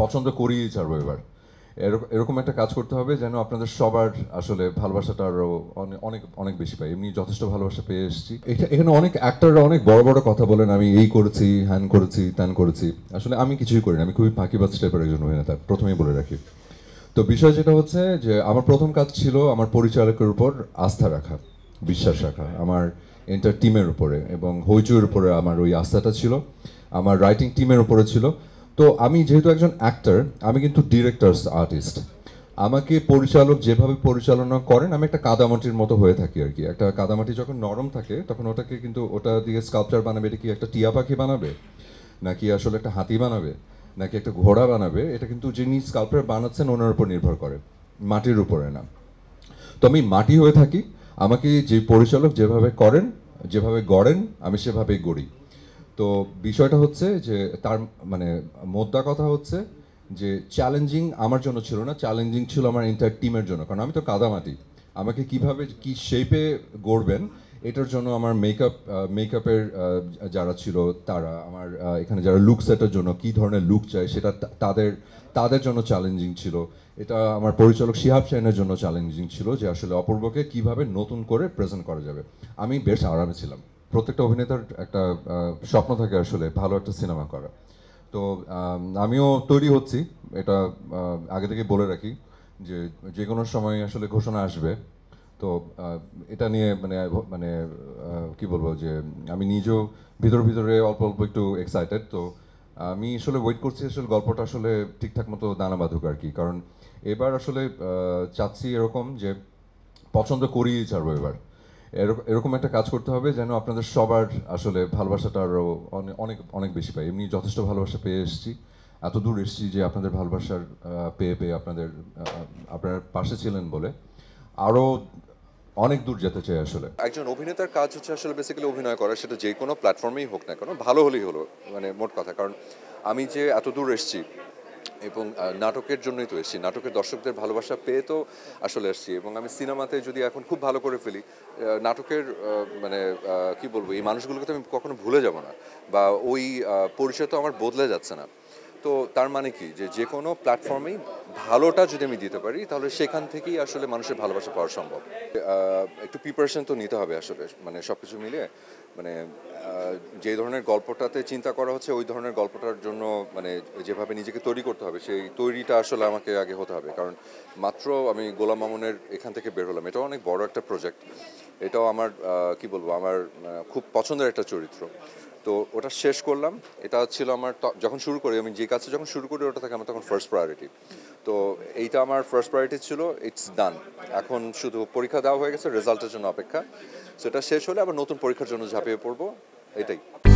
পছন্দ করিয়েই ছাড়বো এবার এরকম একটা কাজ করতে হবে যেন আপনাদের সবার আসলে ভালোবাসাটা আরও অনেক অনেক বেশি পাই এমনি যথেষ্ট ভালোবাসা পেয়ে এসেছি এখানে অনেক অ্যাক্টাররা অনেক বড় বড় কথা বলেন আমি এই করেছি হ্যান করেছি ত্যান করেছি আসলে আমি কিছুই করিনি আমি খুবই ফাঁকিবাজ টাইপের একজন অভিনেতা প্রথমেই বলে রাখি তো বিষয় যেটা হচ্ছে যে আমার প্রথম কাজ ছিল আমার পরিচালকের উপর আস্থা রাখা বিশ্বাস রাখা আমার এন্টার টিমের উপরে এবং হইচুর উপরে আমার ওই আস্থাটা ছিল আমার রাইটিং টিমের উপরে ছিল তো আমি যেহেতু একজন অ্যাক্টার আমি কিন্তু ডিরেক্টার্স আর্টিস্ট আমাকে পরিচালক যেভাবে পরিচালনা করেন আমি একটা কাদামাটির মতো হয়ে থাকি আর কি একটা কাদামাটি যখন নরম থাকে তখন ওটাকে কিন্তু ওটা দিয়ে স্কাল্পচার বানাবে এটা কি একটা টিয়া পাখি বানাবে নাকি আসলে একটা হাতি বানাবে নাকি একটা ঘোড়া বানাবে এটা কিন্তু যিনি স্কাল্পচার বানাচ্ছেন ওনার উপর নির্ভর করে মাটির উপরে না তো আমি মাটি হয়ে থাকি আমাকে যে পরিচালক যেভাবে করেন যেভাবে গড়েন আমি সেভাবেই গড়ি তো বিষয়টা হচ্ছে যে তার মানে মোদ্দা কথা হচ্ছে যে চ্যালেঞ্জিং আমার জন্য ছিল না চ্যালেঞ্জিং ছিল আমার এন্টার টিমের জন্য কারণ আমি তো কাদামাটি আমাকে কিভাবে কি শেপে গড়বেন এটার জন্য আমার মেকআপ মেকআপের যারা ছিল তারা আমার এখানে যারা লুক সেটের জন্য কি ধরনের লুক চায় সেটা তাদের তাদের জন্য চ্যালেঞ্জিং ছিল এটা আমার পরিচালক শিহাব সেনের জন্য চ্যালেঞ্জিং ছিল যে আসলে অপূর্বকে কিভাবে নতুন করে প্রেজেন্ট করা যাবে আমি বেশ আরামে ছিলাম প্রত্যেকটা অভিনেতার একটা স্বপ্ন থাকে আসলে ভালো একটা সিনেমা করা তো আমিও তৈরি হচ্ছি এটা আগে থেকে বলে রাখি যে যে কোনো সময় আসলে ঘোষণা আসবে তো এটা নিয়ে মানে মানে কি বলবো যে আমি নিজেও ভিতরে ভিতরে অল্প অল্প একটু এক্সাইটেড তো আমি আসলে ওয়েট করছি আসলে গল্পটা আসলে ঠিকঠাক মতো দানা বাঁধুক আর কি কারণ এবার আসলে চাচ্ছি এরকম যে পছন্দ করিয়েই ছাড়বো এবার এরকম একটা কাজ করতে হবে যেন আপনাদের সবার আসলে ভালোবাসাটা আরও অনেক অনেক বেশি পাই এমনি যথেষ্ট ভালোবাসা পেয়ে এসেছি এত দূর এসেছি যে আপনাদের ভালোবাসার পেয়ে পেয়ে আপনাদের আপনার পাশে ছিলেন বলে আরও অনেক দূর যেতে চাই আসলে একজন অভিনেতার কাজ হচ্ছে আসলে বেসিক্যালি অভিনয় করা সেটা যে কোনো প্ল্যাটফর্মেই হোক না কেন ভালো হলেই হলো মানে মোট কথা কারণ আমি যে এত দূর এসেছি এবং নাটকের জন্যই তো এসেছি নাটকের দর্শকদের ভালোবাসা পেয়ে তো আসলে আসছি এবং আমি সিনেমাতে যদি এখন খুব ভালো করে ফেলি নাটকের মানে কি বলবো এই মানুষগুলোকে তো আমি কখনো ভুলে যাব না বা ওই পরিচয় তো আমার বদলে যাচ্ছে না তো তার মানে কি যে যে কোনো প্ল্যাটফর্মেই ভালোটা যদি আমি দিতে পারি তাহলে সেখান থেকেই আসলে মানুষের ভালোবাসা পাওয়া সম্ভব একটু প্রিপারেশন তো নিতে হবে আসলে মানে সব কিছু মিলে মানে যে ধরনের গল্পটাতে চিন্তা করা হচ্ছে ওই ধরনের গল্পটার জন্য মানে যেভাবে নিজেকে তৈরি করতে হবে সেই তৈরিটা আসলে আমাকে আগে হতে হবে কারণ মাত্র আমি গোলাম মামুনের এখান থেকে বের হলাম এটাও অনেক বড় একটা প্রজেক্ট এটাও আমার কি বলবো আমার খুব পছন্দের একটা চরিত্র তো ওটা শেষ করলাম এটা ছিল আমার যখন শুরু করি আমি যে কাজটা যখন শুরু করি ওটা থাকে আমার তখন ফার্স্ট প্রায়োরিটি তো এইটা আমার ফার্স্ট প্রায়োরিটি ছিল ইটস ডান এখন শুধু পরীক্ষা দেওয়া হয়ে গেছে রেজাল্টের জন্য অপেক্ষা সেটা শেষ হলে আবার নতুন পরীক্ষার জন্য ঝাঁপিয়ে পড়বো এটাই